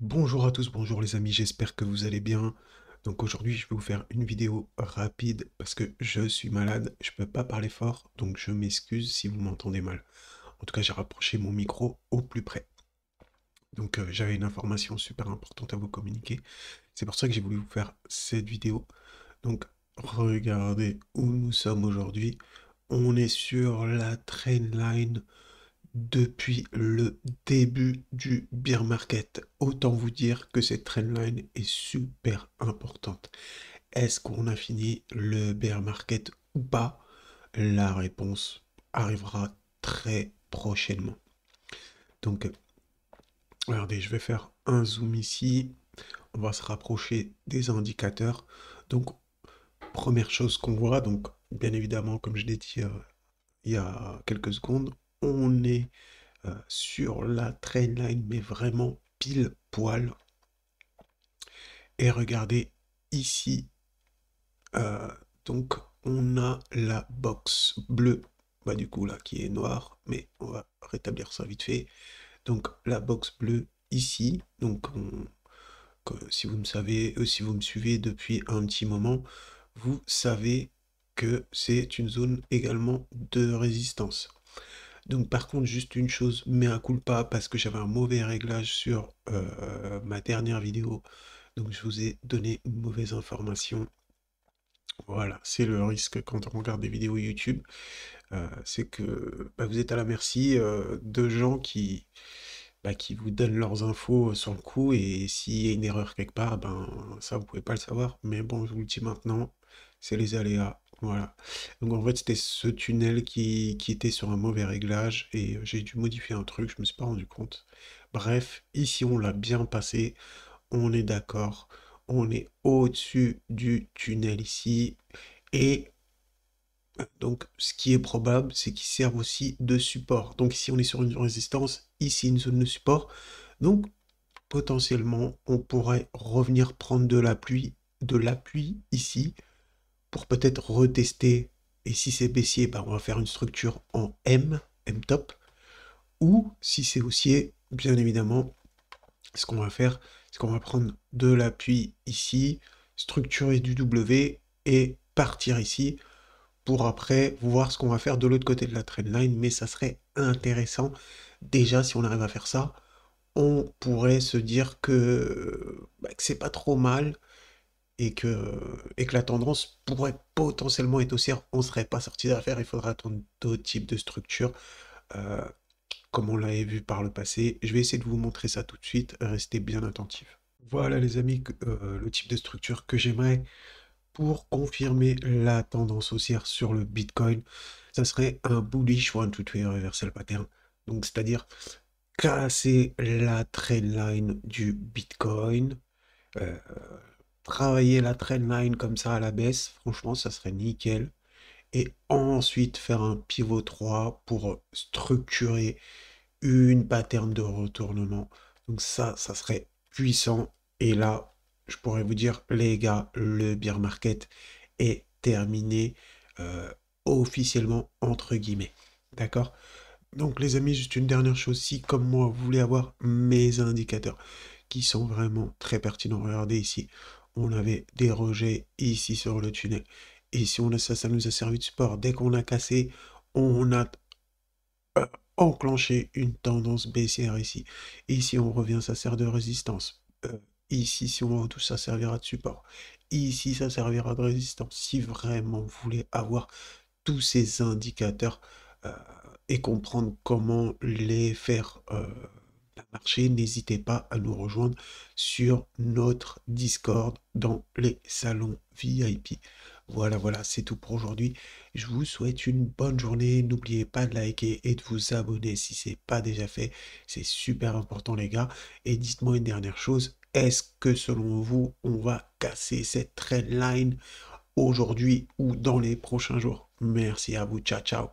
Bonjour à tous, bonjour les amis, j'espère que vous allez bien. Donc aujourd'hui je vais vous faire une vidéo rapide parce que je suis malade, je peux pas parler fort, donc je m'excuse si vous m'entendez mal. En tout cas j'ai rapproché mon micro au plus près. Donc euh, j'avais une information super importante à vous communiquer. C'est pour ça que j'ai voulu vous faire cette vidéo. Donc regardez où nous sommes aujourd'hui. On est sur la train line depuis le début du bear market. Autant vous dire que cette trendline est super importante. Est-ce qu'on a fini le bear market ou pas La réponse arrivera très prochainement. Donc, regardez, je vais faire un zoom ici. On va se rapprocher des indicateurs. Donc, première chose qu'on voit, donc bien évidemment, comme je l'ai dit euh, il y a quelques secondes, on est euh, sur la train line, mais vraiment pile poil. Et regardez ici, euh, donc on a la box bleue, bah du coup là qui est noire, mais on va rétablir ça vite fait. Donc la box bleue ici, donc si vous me savez, euh, si vous me suivez depuis un petit moment, vous savez que c'est une zone également de résistance. Donc par contre, juste une chose, mais un coup pas parce que j'avais un mauvais réglage sur euh, ma dernière vidéo. Donc je vous ai donné une mauvaise information. Voilà, c'est le risque quand on regarde des vidéos YouTube. Euh, c'est que bah, vous êtes à la merci euh, de gens qui, bah, qui vous donnent leurs infos sans le coup. Et s'il y a une erreur quelque part, ben ça vous pouvez pas le savoir. Mais bon, je vous le dis maintenant, c'est les aléas. Voilà. Donc en fait, c'était ce tunnel qui, était sur un mauvais réglage et euh, j'ai dû modifier un truc, je me suis pas rendu compte. Bref, ici on l'a bien passé, on est d'accord, on est au-dessus du tunnel ici et donc ce qui est probable, c'est qu'il serve aussi de support. Donc ici on est sur une résistance, ici une zone de support. Donc potentiellement, on pourrait revenir prendre de pluie, de l'appui ici pour peut-être retester. Et si c'est baissier, ben, on va faire une structure en M, M top. Ou si c'est haussier, bien évidemment, ce qu'on va faire, c'est qu'on va prendre de l'appui ici, structurer du W et partir ici pour après voir ce qu'on va faire de l'autre côté de la trendline. Mais ça serait intéressant. Déjà, si on arrive à faire ça, on pourrait se dire que, bah, que c'est pas trop mal et que, et que la tendance pourrait potentiellement être haussière, on serait pas sorti d'affaire, il faudra attendre d'autres types de structures, euh, comme on l'avait vu par le passé. Je vais essayer de vous montrer ça tout de suite, restez bien attentifs. Voilà les amis, euh, le type de structure que j'aimerais pour confirmer la tendance haussière sur le Bitcoin. Ça serait un bullish one to three reversal pattern, donc c'est-à-dire casser la trade line du Bitcoin, euh, travailler la trend line comme ça à la baisse, franchement, ça serait nickel. Et ensuite faire un pivot 3 pour euh, structurer une pattern de retournement. Donc ça, ça serait puissant. Et là, je pourrais vous dire, les gars, le beer market est terminé euh, officiellement, entre guillemets. D'accord Donc les amis, juste une dernière chose, si comme moi, vous voulez avoir mes indicateurs qui sont vraiment très pertinents, regardez ici, on avait des rejets ici sur le tunnel. Et si on a ça, ça nous a servi de support. Dès qu'on a cassé, on a euh, enclenché une tendance baissière ici. Ici, on revient, ça sert de résistance. Euh, ici, si on tout ça servira de support. Ici, ça servira de résistance. Si vraiment vous voulez avoir tous ces indicateurs euh, et comprendre comment les faire n'hésitez pas à nous rejoindre sur notre Discord dans les salons VIP. Voilà, voilà, c'est tout pour aujourd'hui. Je vous souhaite une bonne journée. N'oubliez pas de liker et de vous abonner si ce n'est pas déjà fait. C'est super important, les gars. Et dites-moi une dernière chose. Est-ce que selon vous, on va casser cette trendline line aujourd'hui ou dans les prochains jours Merci à vous. Ciao, ciao.